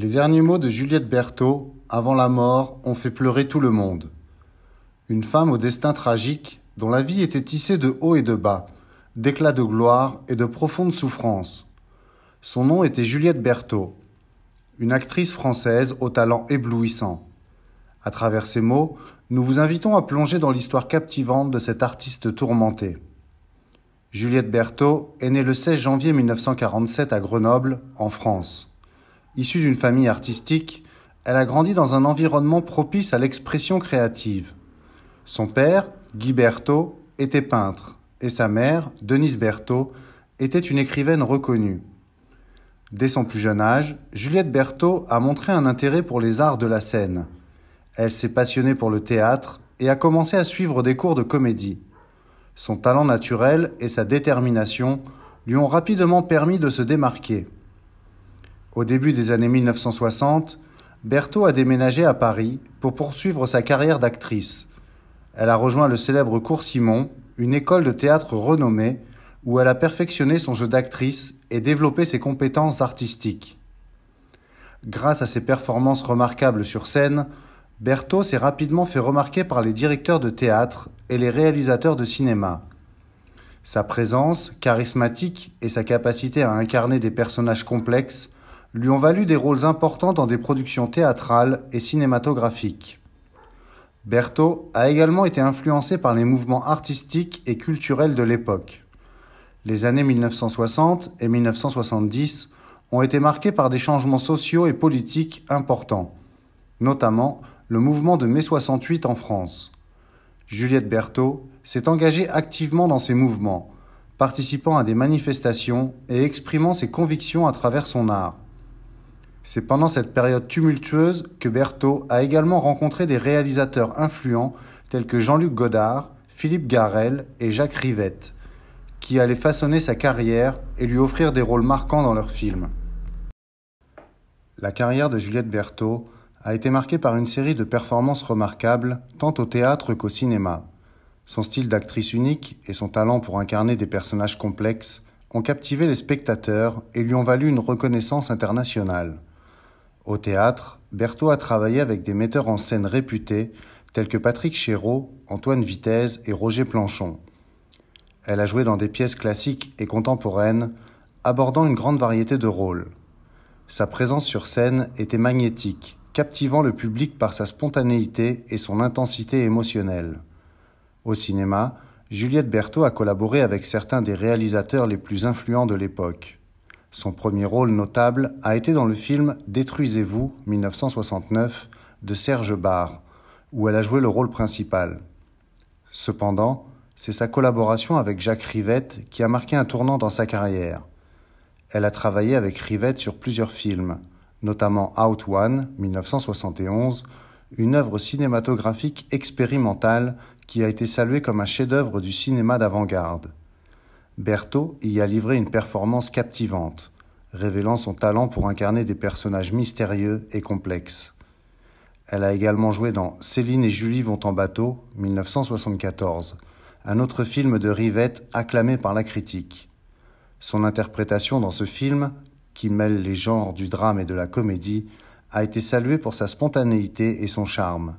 Les derniers mots de Juliette Berthaud, avant la mort, ont fait pleurer tout le monde. Une femme au destin tragique, dont la vie était tissée de haut et de bas, d'éclats de gloire et de profondes souffrances. Son nom était Juliette Berthaud, une actrice française au talent éblouissant. À travers ces mots, nous vous invitons à plonger dans l'histoire captivante de cette artiste tourmentée. Juliette Berthaud est née le 16 janvier 1947 à Grenoble, en France. Issue d'une famille artistique, elle a grandi dans un environnement propice à l'expression créative. Son père, Guy Berthaud, était peintre et sa mère, Denise Berthaud, était une écrivaine reconnue. Dès son plus jeune âge, Juliette Berthaud a montré un intérêt pour les arts de la scène. Elle s'est passionnée pour le théâtre et a commencé à suivre des cours de comédie. Son talent naturel et sa détermination lui ont rapidement permis de se démarquer. Au début des années 1960, Berthaud a déménagé à Paris pour poursuivre sa carrière d'actrice. Elle a rejoint le célèbre Cours Simon, une école de théâtre renommée, où elle a perfectionné son jeu d'actrice et développé ses compétences artistiques. Grâce à ses performances remarquables sur scène, Berthaud s'est rapidement fait remarquer par les directeurs de théâtre et les réalisateurs de cinéma. Sa présence, charismatique et sa capacité à incarner des personnages complexes lui ont valu des rôles importants dans des productions théâtrales et cinématographiques. Berthaud a également été influencé par les mouvements artistiques et culturels de l'époque. Les années 1960 et 1970 ont été marquées par des changements sociaux et politiques importants, notamment le mouvement de mai 68 en France. Juliette Berthaud s'est engagée activement dans ces mouvements, participant à des manifestations et exprimant ses convictions à travers son art. C'est pendant cette période tumultueuse que Berthaud a également rencontré des réalisateurs influents tels que Jean-Luc Godard, Philippe Garel et Jacques Rivette, qui allaient façonner sa carrière et lui offrir des rôles marquants dans leurs films. La carrière de Juliette Berthaud a été marquée par une série de performances remarquables, tant au théâtre qu'au cinéma. Son style d'actrice unique et son talent pour incarner des personnages complexes ont captivé les spectateurs et lui ont valu une reconnaissance internationale. Au théâtre, Berthaud a travaillé avec des metteurs en scène réputés tels que Patrick Chéreau, Antoine Vitez et Roger Planchon. Elle a joué dans des pièces classiques et contemporaines, abordant une grande variété de rôles. Sa présence sur scène était magnétique, captivant le public par sa spontanéité et son intensité émotionnelle. Au cinéma, Juliette Berthaud a collaboré avec certains des réalisateurs les plus influents de l'époque. Son premier rôle notable a été dans le film Détruisez-vous 1969 de Serge Barre, où elle a joué le rôle principal. Cependant, c'est sa collaboration avec Jacques Rivette qui a marqué un tournant dans sa carrière. Elle a travaillé avec Rivette sur plusieurs films, notamment Out One 1971, une œuvre cinématographique expérimentale qui a été saluée comme un chef-d'œuvre du cinéma d'avant-garde. Berthaud y a livré une performance captivante, révélant son talent pour incarner des personnages mystérieux et complexes. Elle a également joué dans Céline et Julie vont en bateau, 1974, un autre film de Rivette acclamé par la critique. Son interprétation dans ce film, qui mêle les genres du drame et de la comédie, a été saluée pour sa spontanéité et son charme.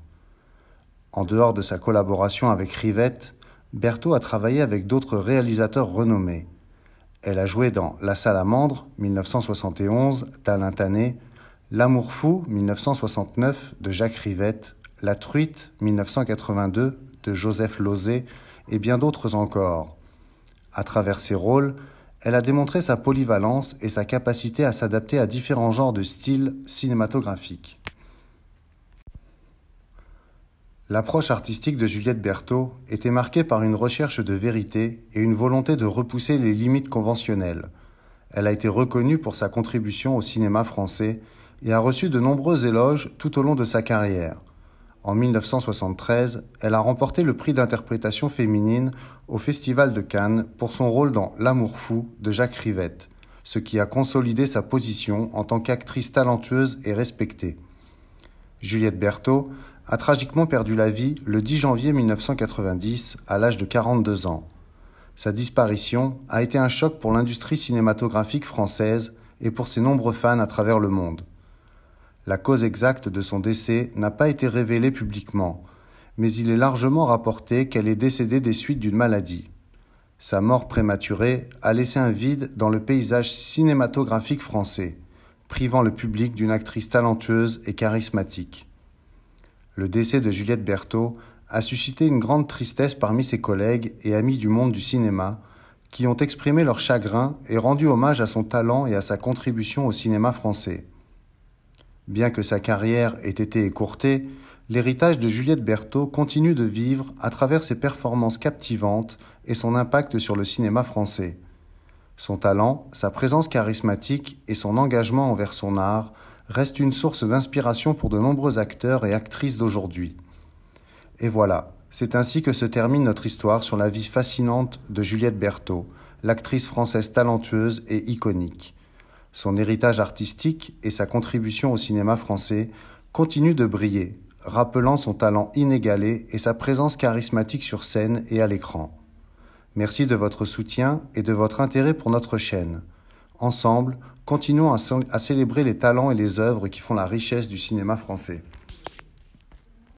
En dehors de sa collaboration avec Rivette, Berthaud a travaillé avec d'autres réalisateurs renommés. Elle a joué dans La Salamandre 1971 d'Alain Tanné, L'amour fou 1969 de Jacques Rivette, La truite 1982 de Joseph Lozé et bien d'autres encore. À travers ses rôles, elle a démontré sa polyvalence et sa capacité à s'adapter à différents genres de styles cinématographiques. L'approche artistique de Juliette Berthaud était marquée par une recherche de vérité et une volonté de repousser les limites conventionnelles. Elle a été reconnue pour sa contribution au cinéma français et a reçu de nombreux éloges tout au long de sa carrière. En 1973, elle a remporté le prix d'interprétation féminine au Festival de Cannes pour son rôle dans L'amour fou de Jacques Rivette, ce qui a consolidé sa position en tant qu'actrice talentueuse et respectée. Juliette Berthaud a tragiquement perdu la vie le 10 janvier 1990 à l'âge de 42 ans. Sa disparition a été un choc pour l'industrie cinématographique française et pour ses nombreux fans à travers le monde. La cause exacte de son décès n'a pas été révélée publiquement, mais il est largement rapporté qu'elle est décédée des suites d'une maladie. Sa mort prématurée a laissé un vide dans le paysage cinématographique français, privant le public d'une actrice talentueuse et charismatique. Le décès de Juliette Berthaud a suscité une grande tristesse parmi ses collègues et amis du monde du cinéma, qui ont exprimé leur chagrin et rendu hommage à son talent et à sa contribution au cinéma français. Bien que sa carrière ait été écourtée, l'héritage de Juliette Berthaud continue de vivre à travers ses performances captivantes et son impact sur le cinéma français. Son talent, sa présence charismatique et son engagement envers son art reste une source d'inspiration pour de nombreux acteurs et actrices d'aujourd'hui. Et voilà, c'est ainsi que se termine notre histoire sur la vie fascinante de Juliette Berthaud, l'actrice française talentueuse et iconique. Son héritage artistique et sa contribution au cinéma français continuent de briller, rappelant son talent inégalé et sa présence charismatique sur scène et à l'écran. Merci de votre soutien et de votre intérêt pour notre chaîne. Ensemble, continuons à, célébrer les talents et les œuvres qui font la richesse du cinéma français.